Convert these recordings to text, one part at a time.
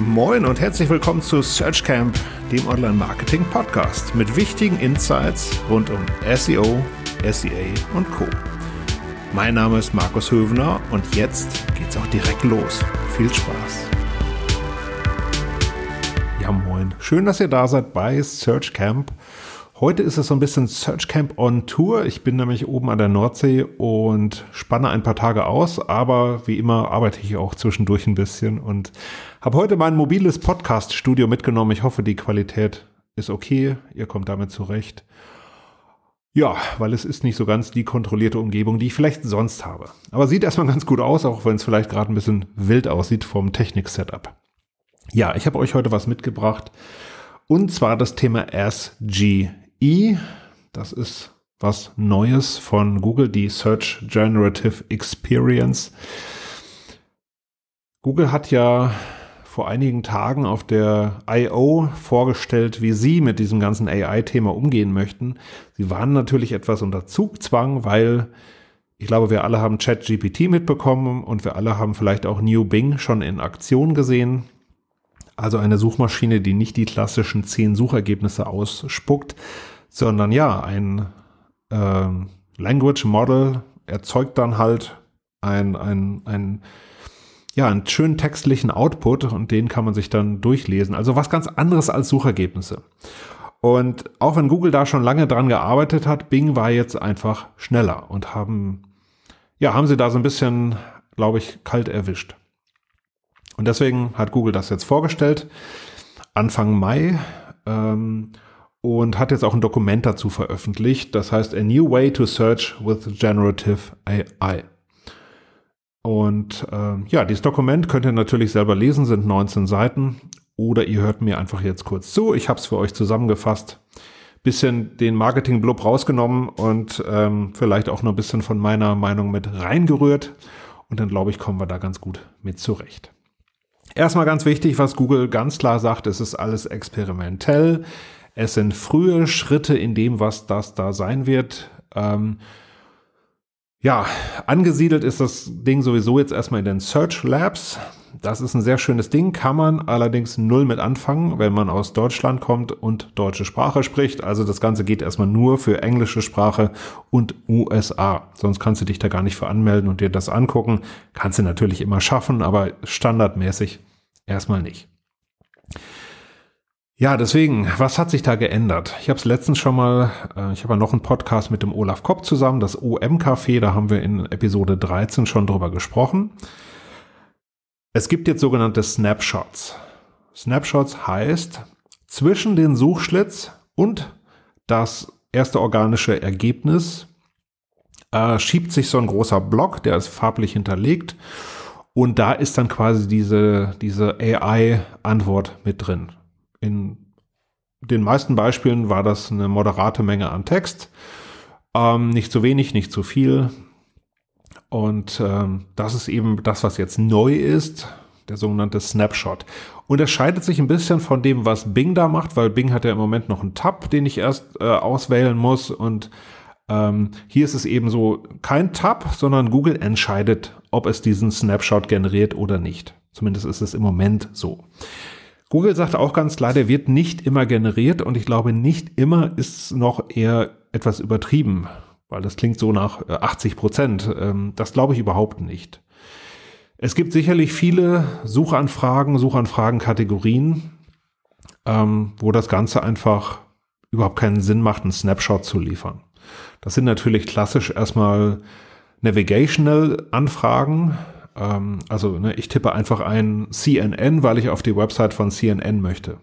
Moin und herzlich willkommen zu SearchCamp, dem Online-Marketing-Podcast mit wichtigen Insights rund um SEO, SEA und Co. Mein Name ist Markus Hövener und jetzt geht's auch direkt los. Viel Spaß! Ja, moin. Schön, dass ihr da seid bei SearchCamp. Heute ist es so ein bisschen Search Camp on Tour. Ich bin nämlich oben an der Nordsee und spanne ein paar Tage aus, aber wie immer arbeite ich auch zwischendurch ein bisschen und habe heute mein mobiles Podcast-Studio mitgenommen. Ich hoffe, die Qualität ist okay. Ihr kommt damit zurecht. Ja, weil es ist nicht so ganz die kontrollierte Umgebung, die ich vielleicht sonst habe. Aber sieht erstmal ganz gut aus, auch wenn es vielleicht gerade ein bisschen wild aussieht vom Technik-Setup. Ja, ich habe euch heute was mitgebracht. Und zwar das Thema SG GGE. Das ist was Neues von Google, die Search Generative Experience. Google hat ja vor einigen Tagen auf der IO vorgestellt, wie sie mit diesem ganzen AI-Thema umgehen möchten. Sie waren natürlich etwas unter Zugzwang, weil ich glaube, wir alle haben ChatGPT mitbekommen und wir alle haben vielleicht auch New Bing schon in Aktion gesehen. Also eine Suchmaschine, die nicht die klassischen zehn Suchergebnisse ausspuckt, sondern ja, ein äh, Language Model erzeugt dann halt ein, ein, ein, ja, einen schönen textlichen Output und den kann man sich dann durchlesen. Also was ganz anderes als Suchergebnisse. Und auch wenn Google da schon lange dran gearbeitet hat, Bing war jetzt einfach schneller und haben, ja, haben sie da so ein bisschen, glaube ich, kalt erwischt. Und deswegen hat Google das jetzt vorgestellt. Anfang Mai. Ähm, und hat jetzt auch ein Dokument dazu veröffentlicht. Das heißt A New Way to Search with Generative AI. Und äh, ja, dieses Dokument könnt ihr natürlich selber lesen, sind 19 Seiten. Oder ihr hört mir einfach jetzt kurz zu. Ich habe es für euch zusammengefasst. Bisschen den Marketing-Blub rausgenommen und ähm, vielleicht auch nur ein bisschen von meiner Meinung mit reingerührt. Und dann glaube ich, kommen wir da ganz gut mit zurecht. Erstmal ganz wichtig, was Google ganz klar sagt, es ist alles experimentell. Es sind frühe Schritte in dem, was das da sein wird. Ähm, ja, angesiedelt ist das Ding sowieso jetzt erstmal in den Search Labs. Das ist ein sehr schönes Ding, kann man allerdings null mit anfangen, wenn man aus Deutschland kommt und deutsche Sprache spricht. Also das Ganze geht erstmal nur für englische Sprache und USA. Sonst kannst du dich da gar nicht für anmelden und dir das angucken. Kannst du natürlich immer schaffen, aber standardmäßig erstmal nicht. Ja, deswegen, was hat sich da geändert? Ich habe es letztens schon mal, äh, ich habe ja noch einen Podcast mit dem Olaf Kopp zusammen, das OM-Café, da haben wir in Episode 13 schon drüber gesprochen. Es gibt jetzt sogenannte Snapshots. Snapshots heißt, zwischen den Suchschlitz und das erste organische Ergebnis äh, schiebt sich so ein großer Block, der ist farblich hinterlegt. Und da ist dann quasi diese, diese AI-Antwort mit drin in den meisten Beispielen war das eine moderate Menge an Text. Ähm, nicht zu wenig, nicht zu viel. Und ähm, das ist eben das, was jetzt neu ist, der sogenannte Snapshot. Unterscheidet sich ein bisschen von dem, was Bing da macht, weil Bing hat ja im Moment noch einen Tab, den ich erst äh, auswählen muss. Und ähm, hier ist es eben so kein Tab, sondern Google entscheidet, ob es diesen Snapshot generiert oder nicht. Zumindest ist es im Moment so. Google sagt auch ganz klar, der wird nicht immer generiert und ich glaube, nicht immer ist noch eher etwas übertrieben, weil das klingt so nach 80 äh, Prozent. Ähm, das glaube ich überhaupt nicht. Es gibt sicherlich viele Suchanfragen, Suchanfragenkategorien, ähm, wo das Ganze einfach überhaupt keinen Sinn macht, einen Snapshot zu liefern. Das sind natürlich klassisch erstmal Navigational-Anfragen, ähm, also ne, ich tippe einfach ein CNN, weil ich auf die Website von CNN möchte.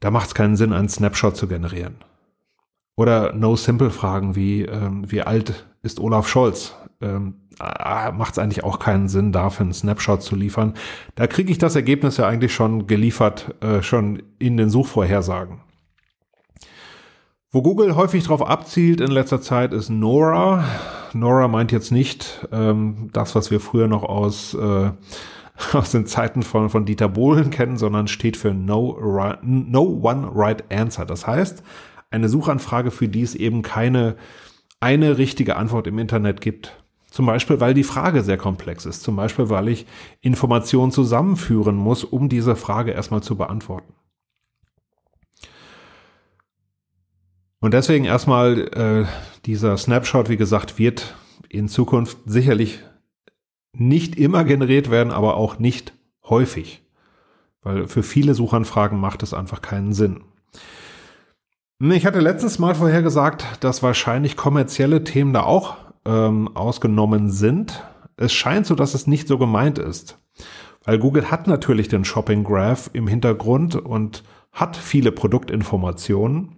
Da macht es keinen Sinn, einen Snapshot zu generieren. Oder No-Simple-Fragen wie, ähm, wie alt ist Olaf Scholz? Ähm, ah, macht es eigentlich auch keinen Sinn, dafür einen Snapshot zu liefern. Da kriege ich das Ergebnis ja eigentlich schon geliefert, äh, schon in den Suchvorhersagen. Wo Google häufig drauf abzielt in letzter Zeit ist Nora. Nora meint jetzt nicht ähm, das, was wir früher noch aus, äh, aus den Zeiten von, von Dieter Bohlen kennen, sondern steht für no, right, no One Right Answer. Das heißt, eine Suchanfrage, für die es eben keine eine richtige Antwort im Internet gibt. Zum Beispiel, weil die Frage sehr komplex ist. Zum Beispiel, weil ich Informationen zusammenführen muss, um diese Frage erstmal zu beantworten. Und deswegen erstmal äh, dieser Snapshot, wie gesagt, wird in Zukunft sicherlich nicht immer generiert werden, aber auch nicht häufig. Weil für viele Suchanfragen macht es einfach keinen Sinn. Ich hatte letztens mal vorher gesagt, dass wahrscheinlich kommerzielle Themen da auch ähm, ausgenommen sind. Es scheint so, dass es nicht so gemeint ist. Weil Google hat natürlich den Shopping Graph im Hintergrund und hat viele Produktinformationen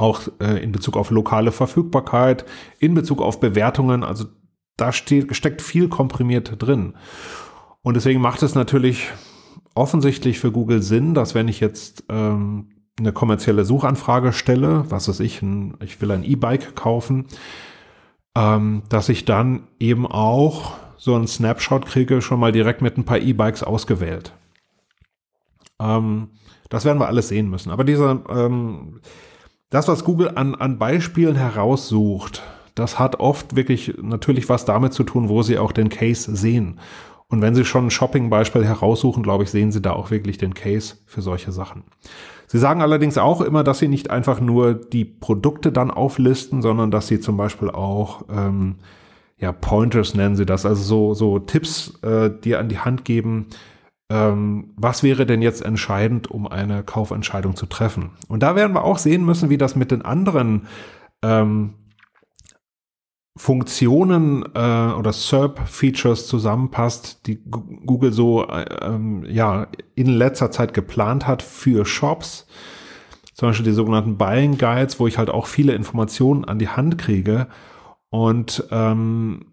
auch äh, in Bezug auf lokale Verfügbarkeit, in Bezug auf Bewertungen. Also da steht, steckt viel komprimiert drin. Und deswegen macht es natürlich offensichtlich für Google Sinn, dass wenn ich jetzt ähm, eine kommerzielle Suchanfrage stelle, was weiß ich, ein, ich will ein E-Bike kaufen, ähm, dass ich dann eben auch so einen Snapshot kriege, schon mal direkt mit ein paar E-Bikes ausgewählt. Ähm, das werden wir alles sehen müssen. Aber dieser, ähm, das, was Google an, an Beispielen heraussucht, das hat oft wirklich natürlich was damit zu tun, wo sie auch den Case sehen. Und wenn Sie schon ein Shopping-Beispiel heraussuchen, glaube ich, sehen Sie da auch wirklich den Case für solche Sachen. Sie sagen allerdings auch immer, dass Sie nicht einfach nur die Produkte dann auflisten, sondern dass Sie zum Beispiel auch ähm, ja, Pointers nennen Sie das, also so, so Tipps, äh, dir an die Hand geben, ähm, was wäre denn jetzt entscheidend, um eine Kaufentscheidung zu treffen. Und da werden wir auch sehen müssen, wie das mit den anderen ähm, Funktionen äh, oder SERP-Features zusammenpasst, die Google so äh, ähm, ja in letzter Zeit geplant hat für Shops, zum Beispiel die sogenannten Buying Guides, wo ich halt auch viele Informationen an die Hand kriege und ähm,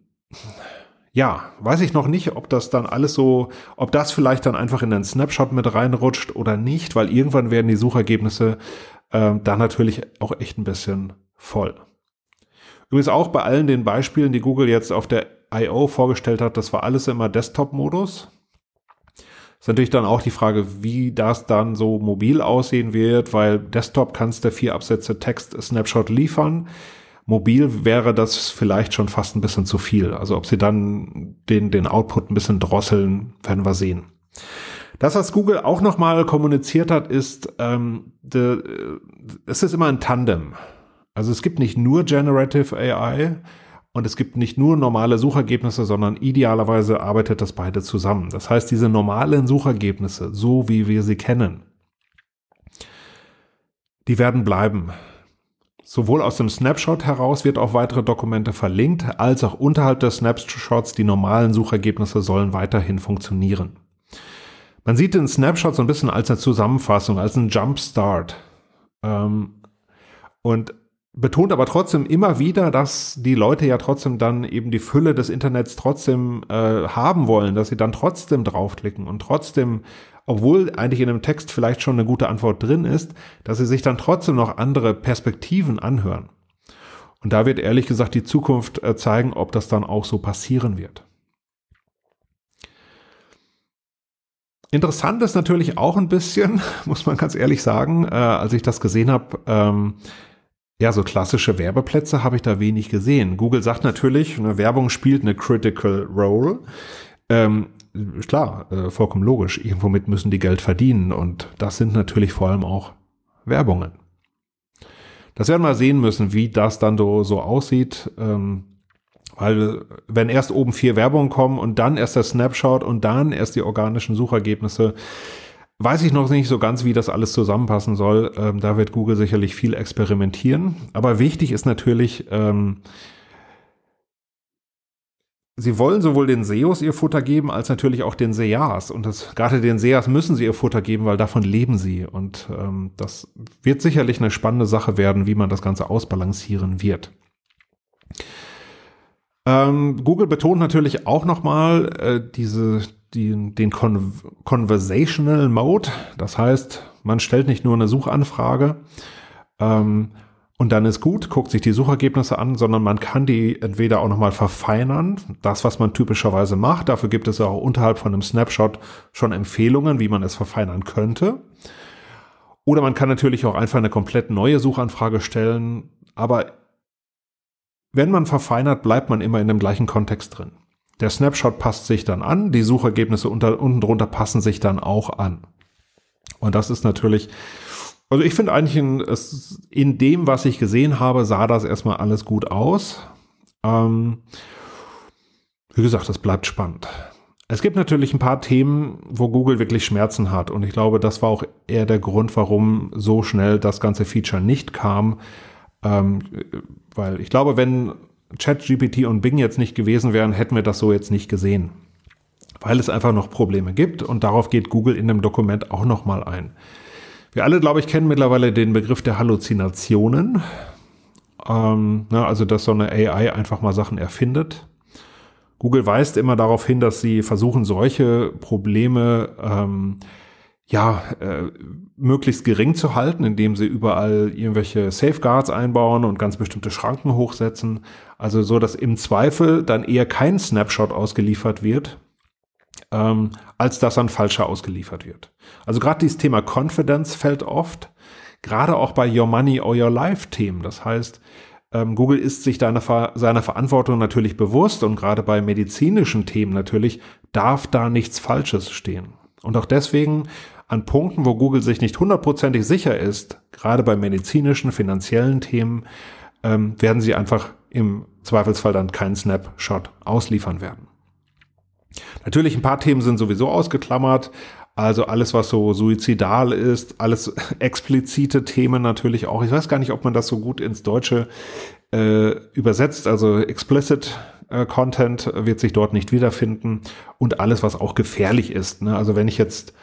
ja, weiß ich noch nicht, ob das dann alles so, ob das vielleicht dann einfach in den Snapshot mit reinrutscht oder nicht, weil irgendwann werden die Suchergebnisse äh, da natürlich auch echt ein bisschen voll. Übrigens auch bei allen den Beispielen, die Google jetzt auf der I.O. vorgestellt hat, das war alles immer Desktop-Modus. Ist natürlich dann auch die Frage, wie das dann so mobil aussehen wird, weil Desktop kannst du vier Absätze Text-Snapshot liefern. Mobil wäre das vielleicht schon fast ein bisschen zu viel. Also ob sie dann den, den Output ein bisschen drosseln, werden wir sehen. Das, was Google auch nochmal kommuniziert hat, ist, ähm, de, äh, es ist immer ein Tandem. Also es gibt nicht nur Generative AI und es gibt nicht nur normale Suchergebnisse, sondern idealerweise arbeitet das beide zusammen. Das heißt, diese normalen Suchergebnisse, so wie wir sie kennen, die werden bleiben. Sowohl aus dem Snapshot heraus wird auf weitere Dokumente verlinkt, als auch unterhalb des Snapshots die normalen Suchergebnisse sollen weiterhin funktionieren. Man sieht den Snapshot so ein bisschen als eine Zusammenfassung, als ein Jumpstart. Ähm, und betont aber trotzdem immer wieder, dass die Leute ja trotzdem dann eben die Fülle des Internets trotzdem äh, haben wollen, dass sie dann trotzdem draufklicken und trotzdem obwohl eigentlich in dem Text vielleicht schon eine gute Antwort drin ist, dass sie sich dann trotzdem noch andere Perspektiven anhören. Und da wird ehrlich gesagt die Zukunft äh, zeigen, ob das dann auch so passieren wird. Interessant ist natürlich auch ein bisschen, muss man ganz ehrlich sagen, äh, als ich das gesehen habe, ähm, ja, so klassische Werbeplätze habe ich da wenig gesehen. Google sagt natürlich, eine Werbung spielt eine Critical Role. Ähm, äh, klar, äh, vollkommen logisch, irgendwo mit müssen die Geld verdienen und das sind natürlich vor allem auch Werbungen. Das werden wir sehen müssen, wie das dann so, so aussieht. Ähm, weil wenn erst oben vier Werbungen kommen und dann erst der Snapshot und dann erst die organischen Suchergebnisse, weiß ich noch nicht so ganz, wie das alles zusammenpassen soll. Ähm, da wird Google sicherlich viel experimentieren. Aber wichtig ist natürlich, ähm, Sie wollen sowohl den Seos ihr Futter geben, als natürlich auch den Seas. Und das, gerade den Seas müssen sie ihr Futter geben, weil davon leben sie. Und ähm, das wird sicherlich eine spannende Sache werden, wie man das Ganze ausbalancieren wird. Ähm, Google betont natürlich auch nochmal äh, diese, die, den Con Conversational Mode. Das heißt, man stellt nicht nur eine Suchanfrage, ähm, und dann ist gut, guckt sich die Suchergebnisse an, sondern man kann die entweder auch nochmal verfeinern, das, was man typischerweise macht. Dafür gibt es auch unterhalb von einem Snapshot schon Empfehlungen, wie man es verfeinern könnte. Oder man kann natürlich auch einfach eine komplett neue Suchanfrage stellen, aber wenn man verfeinert, bleibt man immer in dem gleichen Kontext drin. Der Snapshot passt sich dann an, die Suchergebnisse unter, unten drunter passen sich dann auch an. Und das ist natürlich also ich finde eigentlich, in, in dem, was ich gesehen habe, sah das erstmal alles gut aus. Ähm, wie gesagt, das bleibt spannend. Es gibt natürlich ein paar Themen, wo Google wirklich Schmerzen hat. Und ich glaube, das war auch eher der Grund, warum so schnell das ganze Feature nicht kam. Ähm, weil ich glaube, wenn ChatGPT und Bing jetzt nicht gewesen wären, hätten wir das so jetzt nicht gesehen. Weil es einfach noch Probleme gibt und darauf geht Google in dem Dokument auch nochmal ein. Wir alle, glaube ich, kennen mittlerweile den Begriff der Halluzinationen. Ähm, na, ne, also, dass so eine AI einfach mal Sachen erfindet. Google weist immer darauf hin, dass sie versuchen, solche Probleme ähm, ja äh, möglichst gering zu halten, indem sie überall irgendwelche Safeguards einbauen und ganz bestimmte Schranken hochsetzen. Also so, dass im Zweifel dann eher kein Snapshot ausgeliefert wird, ähm, als dass ein falscher ausgeliefert wird. Also gerade dieses Thema Confidence fällt oft, gerade auch bei Your Money or Your Life Themen. Das heißt, ähm, Google ist sich deiner, seiner Verantwortung natürlich bewusst und gerade bei medizinischen Themen natürlich darf da nichts Falsches stehen. Und auch deswegen an Punkten, wo Google sich nicht hundertprozentig sicher ist, gerade bei medizinischen, finanziellen Themen, ähm, werden sie einfach im Zweifelsfall dann keinen Snapshot ausliefern werden. Natürlich, ein paar Themen sind sowieso ausgeklammert. Also alles, was so suizidal ist, alles explizite Themen natürlich auch. Ich weiß gar nicht, ob man das so gut ins Deutsche äh, übersetzt. Also explicit äh, Content wird sich dort nicht wiederfinden. Und alles, was auch gefährlich ist. Ne? Also wenn ich jetzt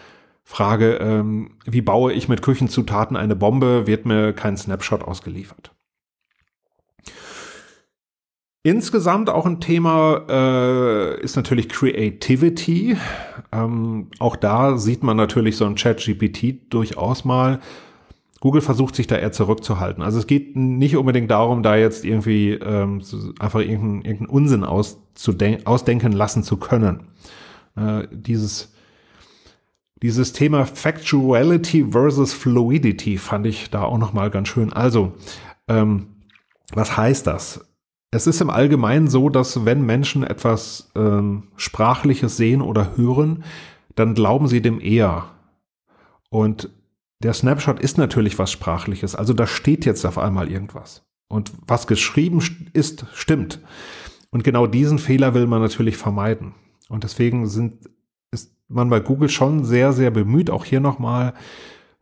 frage, ähm, wie baue ich mit Küchenzutaten eine Bombe, wird mir kein Snapshot ausgeliefert. Insgesamt auch ein Thema äh, ist natürlich Creativity. Ähm, auch da sieht man natürlich so ein Chat-GPT durchaus mal. Google versucht sich da eher zurückzuhalten. Also es geht nicht unbedingt darum, da jetzt irgendwie ähm, einfach irgendeinen, irgendeinen Unsinn ausdenken lassen zu können. Äh, dieses, dieses Thema Factuality versus Fluidity fand ich da auch nochmal ganz schön. Also, ähm, was heißt das? Es ist im Allgemeinen so, dass wenn Menschen etwas ähm, Sprachliches sehen oder hören, dann glauben sie dem eher. Und der Snapshot ist natürlich was Sprachliches. Also da steht jetzt auf einmal irgendwas. Und was geschrieben ist, stimmt. Und genau diesen Fehler will man natürlich vermeiden. Und deswegen sind, ist man bei Google schon sehr, sehr bemüht, auch hier nochmal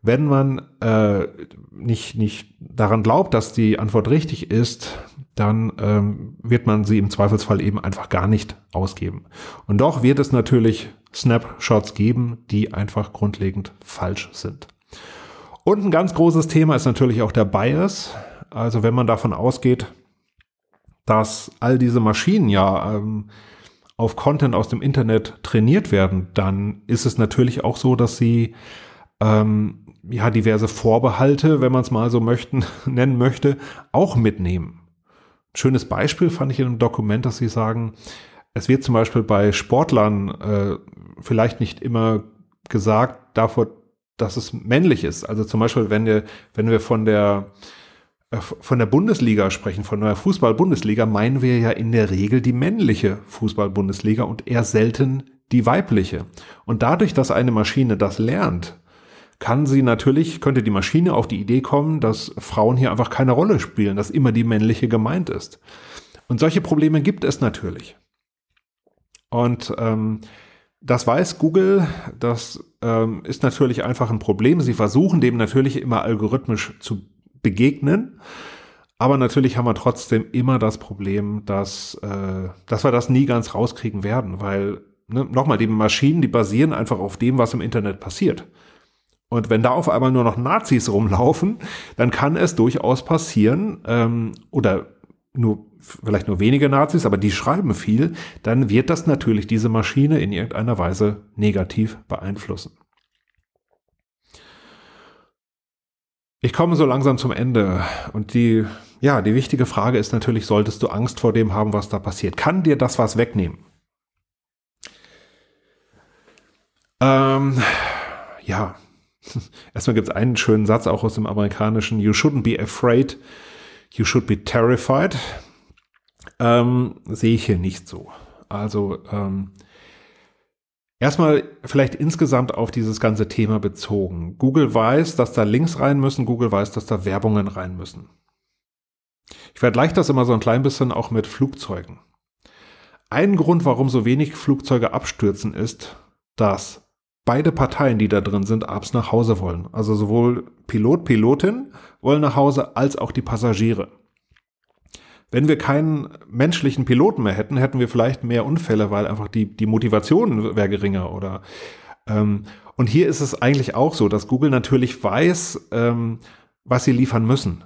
wenn man äh, nicht, nicht daran glaubt, dass die Antwort richtig ist, dann ähm, wird man sie im Zweifelsfall eben einfach gar nicht ausgeben. Und doch wird es natürlich Snapshots geben, die einfach grundlegend falsch sind. Und ein ganz großes Thema ist natürlich auch der Bias. Also wenn man davon ausgeht, dass all diese Maschinen ja ähm, auf Content aus dem Internet trainiert werden, dann ist es natürlich auch so, dass sie ähm, ja, diverse Vorbehalte, wenn man es mal so möchten, nennen möchte, auch mitnehmen. Ein Schönes Beispiel fand ich in einem Dokument, dass sie sagen, es wird zum Beispiel bei Sportlern äh, vielleicht nicht immer gesagt davor, dass es männlich ist. Also zum Beispiel, wenn wir, wenn wir von der äh, von der Bundesliga sprechen, von der Fußball-Bundesliga, meinen wir ja in der Regel die männliche Fußball-Bundesliga und eher selten die weibliche. Und dadurch, dass eine Maschine das lernt, kann sie natürlich, könnte die Maschine auf die Idee kommen, dass Frauen hier einfach keine Rolle spielen, dass immer die männliche gemeint ist. Und solche Probleme gibt es natürlich. Und ähm, das weiß Google, das ähm, ist natürlich einfach ein Problem. Sie versuchen dem natürlich immer algorithmisch zu begegnen. Aber natürlich haben wir trotzdem immer das Problem, dass, äh, dass wir das nie ganz rauskriegen werden, weil, ne, nochmal, die Maschinen, die basieren einfach auf dem, was im Internet passiert. Und wenn da auf einmal nur noch Nazis rumlaufen, dann kann es durchaus passieren, ähm, oder nur vielleicht nur wenige Nazis, aber die schreiben viel, dann wird das natürlich diese Maschine in irgendeiner Weise negativ beeinflussen. Ich komme so langsam zum Ende und die ja, die wichtige Frage ist natürlich, solltest du Angst vor dem haben, was da passiert? Kann dir das was wegnehmen? Ähm, ja, Erstmal gibt es einen schönen Satz auch aus dem amerikanischen, You shouldn't be afraid, you should be terrified. Ähm, sehe ich hier nicht so. Also ähm, erstmal vielleicht insgesamt auf dieses ganze Thema bezogen. Google weiß, dass da Links rein müssen, Google weiß, dass da Werbungen rein müssen. Ich vergleiche das immer so ein klein bisschen auch mit Flugzeugen. Ein Grund, warum so wenig Flugzeuge abstürzen, ist, dass beide Parteien, die da drin sind, abends nach Hause wollen. Also sowohl Pilot, Pilotin wollen nach Hause, als auch die Passagiere. Wenn wir keinen menschlichen Piloten mehr hätten, hätten wir vielleicht mehr Unfälle, weil einfach die, die Motivation wäre geringer oder ähm, und hier ist es eigentlich auch so, dass Google natürlich weiß, ähm, was sie liefern müssen.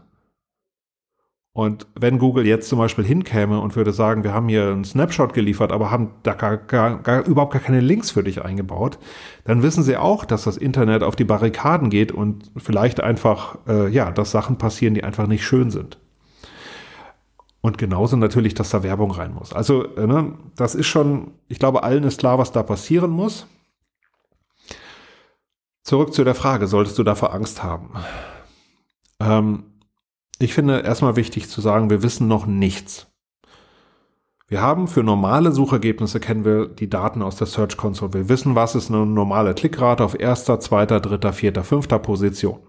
Und wenn Google jetzt zum Beispiel hinkäme und würde sagen, wir haben hier einen Snapshot geliefert, aber haben da gar, gar, gar, überhaupt gar keine Links für dich eingebaut, dann wissen sie auch, dass das Internet auf die Barrikaden geht und vielleicht einfach, äh, ja, dass Sachen passieren, die einfach nicht schön sind. Und genauso natürlich, dass da Werbung rein muss. Also, äh, ne, das ist schon, ich glaube, allen ist klar, was da passieren muss. Zurück zu der Frage, solltest du davor Angst haben? Ähm, ich finde erstmal wichtig zu sagen, wir wissen noch nichts. Wir haben für normale Suchergebnisse kennen wir die Daten aus der Search Console. Wir wissen, was ist eine normale Klickrate auf erster, zweiter, dritter, vierter, fünfter Position.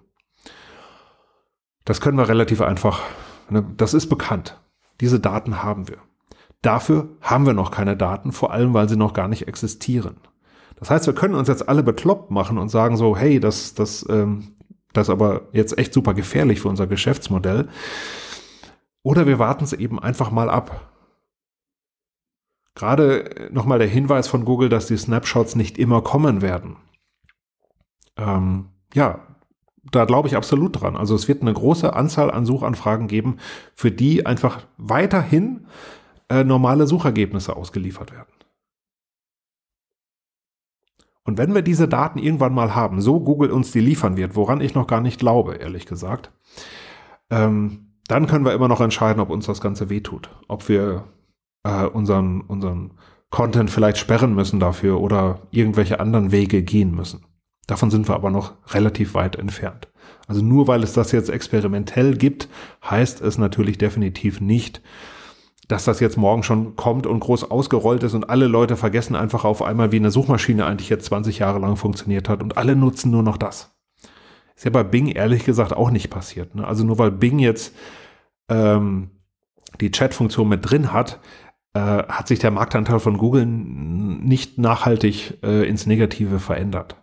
Das können wir relativ einfach. Ne? Das ist bekannt. Diese Daten haben wir. Dafür haben wir noch keine Daten, vor allem weil sie noch gar nicht existieren. Das heißt, wir können uns jetzt alle bekloppt machen und sagen so, hey, das, das ähm, das ist aber jetzt echt super gefährlich für unser Geschäftsmodell. Oder wir warten es eben einfach mal ab. Gerade äh, nochmal der Hinweis von Google, dass die Snapshots nicht immer kommen werden. Ähm, ja, da glaube ich absolut dran. Also es wird eine große Anzahl an Suchanfragen geben, für die einfach weiterhin äh, normale Suchergebnisse ausgeliefert werden. Und wenn wir diese Daten irgendwann mal haben, so Google uns die liefern wird, woran ich noch gar nicht glaube, ehrlich gesagt, ähm, dann können wir immer noch entscheiden, ob uns das Ganze wehtut. Ob wir äh, unseren, unseren Content vielleicht sperren müssen dafür oder irgendwelche anderen Wege gehen müssen. Davon sind wir aber noch relativ weit entfernt. Also nur weil es das jetzt experimentell gibt, heißt es natürlich definitiv nicht, dass das jetzt morgen schon kommt und groß ausgerollt ist und alle Leute vergessen einfach auf einmal, wie eine Suchmaschine eigentlich jetzt 20 Jahre lang funktioniert hat und alle nutzen nur noch das. Ist ja bei Bing ehrlich gesagt auch nicht passiert. Ne? Also nur weil Bing jetzt ähm, die Chat-Funktion mit drin hat, äh, hat sich der Marktanteil von Google nicht nachhaltig äh, ins Negative verändert.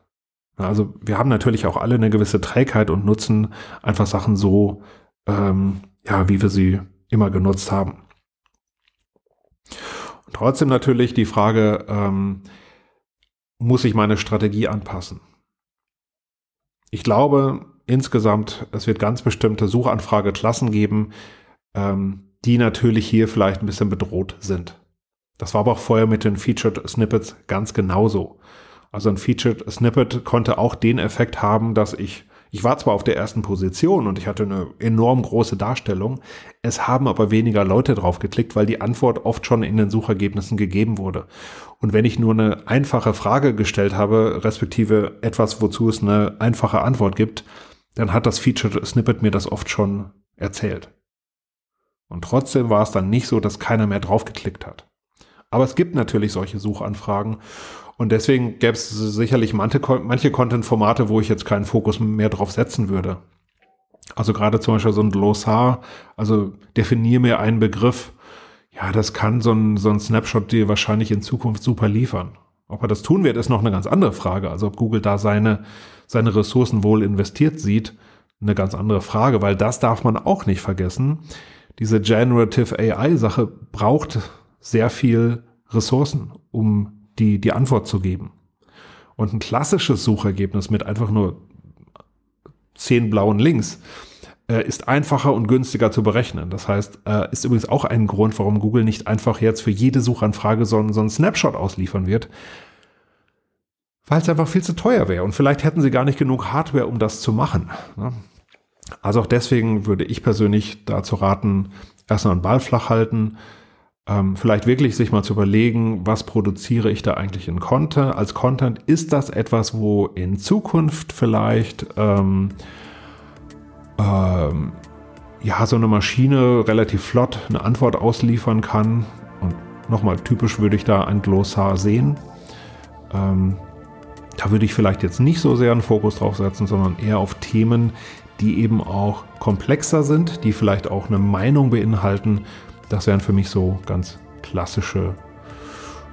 Also wir haben natürlich auch alle eine gewisse Trägheit und nutzen einfach Sachen so, ähm, ja, wie wir sie immer genutzt haben. Trotzdem natürlich die Frage, ähm, muss ich meine Strategie anpassen? Ich glaube insgesamt, es wird ganz bestimmte Suchanfrageklassen geben, ähm, die natürlich hier vielleicht ein bisschen bedroht sind. Das war aber auch vorher mit den Featured Snippets ganz genauso. Also ein Featured Snippet konnte auch den Effekt haben, dass ich ich war zwar auf der ersten Position und ich hatte eine enorm große Darstellung, es haben aber weniger Leute drauf geklickt, weil die Antwort oft schon in den Suchergebnissen gegeben wurde. Und wenn ich nur eine einfache Frage gestellt habe, respektive etwas, wozu es eine einfache Antwort gibt, dann hat das Featured Snippet mir das oft schon erzählt. Und trotzdem war es dann nicht so, dass keiner mehr draufgeklickt hat. Aber es gibt natürlich solche Suchanfragen. Und deswegen gäbe es sicherlich manche, manche Content-Formate, wo ich jetzt keinen Fokus mehr drauf setzen würde. Also gerade zum Beispiel so ein Glossar, also definier mir einen Begriff. Ja, das kann so ein, so ein Snapshot dir wahrscheinlich in Zukunft super liefern. Ob er das tun wird, ist noch eine ganz andere Frage. Also ob Google da seine, seine Ressourcen wohl investiert sieht, eine ganz andere Frage, weil das darf man auch nicht vergessen. Diese Generative AI-Sache braucht sehr viel Ressourcen, um die, die Antwort zu geben. Und ein klassisches Suchergebnis mit einfach nur zehn blauen Links äh, ist einfacher und günstiger zu berechnen. Das heißt, äh, ist übrigens auch ein Grund, warum Google nicht einfach jetzt für jede Suchanfrage so, so einen Snapshot ausliefern wird, weil es einfach viel zu teuer wäre. Und vielleicht hätten sie gar nicht genug Hardware, um das zu machen. Ne? Also auch deswegen würde ich persönlich dazu raten, erstmal einen Ball flach halten, ähm, vielleicht wirklich sich mal zu überlegen, was produziere ich da eigentlich in Content, als Content? Ist das etwas, wo in Zukunft vielleicht ähm, ähm, ja so eine Maschine relativ flott eine Antwort ausliefern kann? Und nochmal typisch würde ich da ein Glossar sehen. Ähm, da würde ich vielleicht jetzt nicht so sehr einen Fokus drauf setzen, sondern eher auf Themen, die eben auch komplexer sind, die vielleicht auch eine Meinung beinhalten, das wären für mich so ganz klassische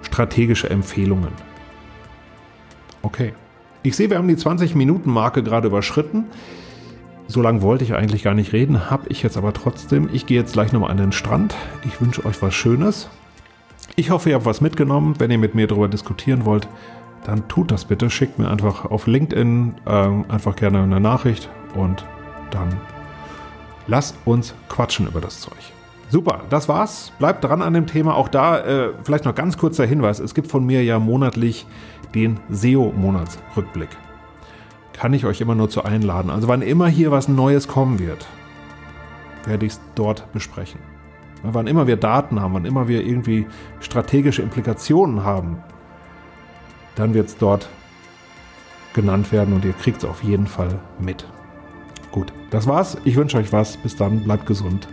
strategische Empfehlungen. Okay. Ich sehe, wir haben die 20-Minuten-Marke gerade überschritten. So lange wollte ich eigentlich gar nicht reden, habe ich jetzt aber trotzdem. Ich gehe jetzt gleich nochmal an den Strand. Ich wünsche euch was Schönes. Ich hoffe, ihr habt was mitgenommen. Wenn ihr mit mir darüber diskutieren wollt, dann tut das bitte. Schickt mir einfach auf LinkedIn äh, einfach gerne eine Nachricht und dann lasst uns quatschen über das Zeug. Super, das war's. Bleibt dran an dem Thema. Auch da äh, vielleicht noch ganz kurzer Hinweis. Es gibt von mir ja monatlich den SEO-Monatsrückblick. Kann ich euch immer nur zu einladen. Also wann immer hier was Neues kommen wird, werde ich es dort besprechen. Wann immer wir Daten haben, wann immer wir irgendwie strategische Implikationen haben, dann wird es dort genannt werden und ihr kriegt es auf jeden Fall mit. Gut, das war's. Ich wünsche euch was. Bis dann, bleibt gesund.